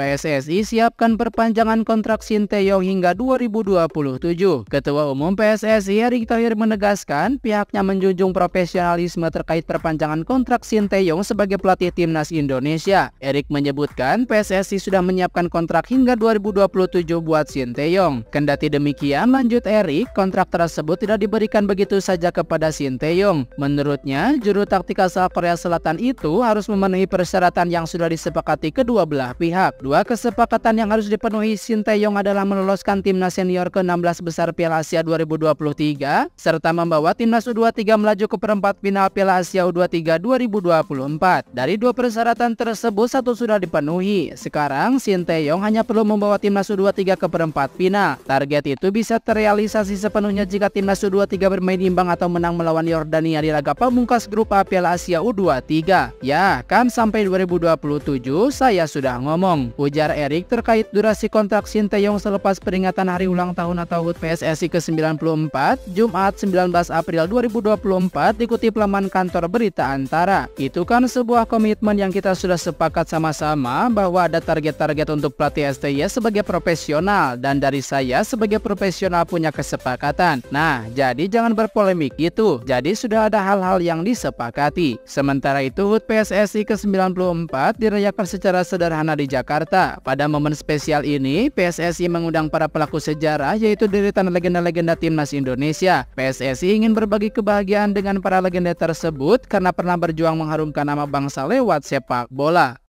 PSSI siapkan perpanjangan kontrak Sinteyong hingga 2027. Ketua Umum PSSI Erick Thohir menegaskan pihaknya menjunjung profesionalisme terkait perpanjangan kontrak Sinteyong sebagai pelatih timnas Indonesia. Erick menyebutkan PSSI sudah menyiapkan kontrak hingga 2027 buat Sinteyong. Kendati demikian lanjut Erick, kontrak tersebut tidak diberikan begitu saja kepada Sinteyong. Menurutnya, juru taktik asal Korea Selatan itu harus memenuhi persyaratan yang sudah disepakati kedua belah pihak kedua, kesepakatan yang harus dipenuhi Sinteyong adalah meloloskan timnas senior ke-16 besar Piala Asia 2023 serta membawa timnas U23 melaju ke perempat final Piala Asia U23 2024. Dari dua persyaratan tersebut satu sudah dipenuhi. Sekarang Sinteyong hanya perlu membawa timnas U23 ke perempat final. Target itu bisa terrealisasi sepenuhnya jika timnas U23 bermain imbang atau menang melawan Yordania di laga pamungkas grup A Piala Asia U23. Ya, kan sampai 2027 saya sudah ngomong Ujar Erik terkait durasi kontrak Sinteyong selepas peringatan hari ulang tahun atau HUT PSSI ke-94, Jumat 19 April 2024 dikutip laman kantor berita antara. Itu kan sebuah komitmen yang kita sudah sepakat sama-sama bahwa ada target-target untuk pelatih STY sebagai profesional dan dari saya sebagai profesional punya kesepakatan. Nah, jadi jangan berpolemik gitu. Jadi sudah ada hal-hal yang disepakati. Sementara itu HUT PSSI ke-94 dirayakan secara sederhana di Jakarta Jakarta. Pada momen spesial ini, PSSI mengundang para pelaku sejarah yaitu deretan legenda-legenda timnas Indonesia. PSSI ingin berbagi kebahagiaan dengan para legenda tersebut karena pernah berjuang mengharumkan nama bangsa lewat sepak bola.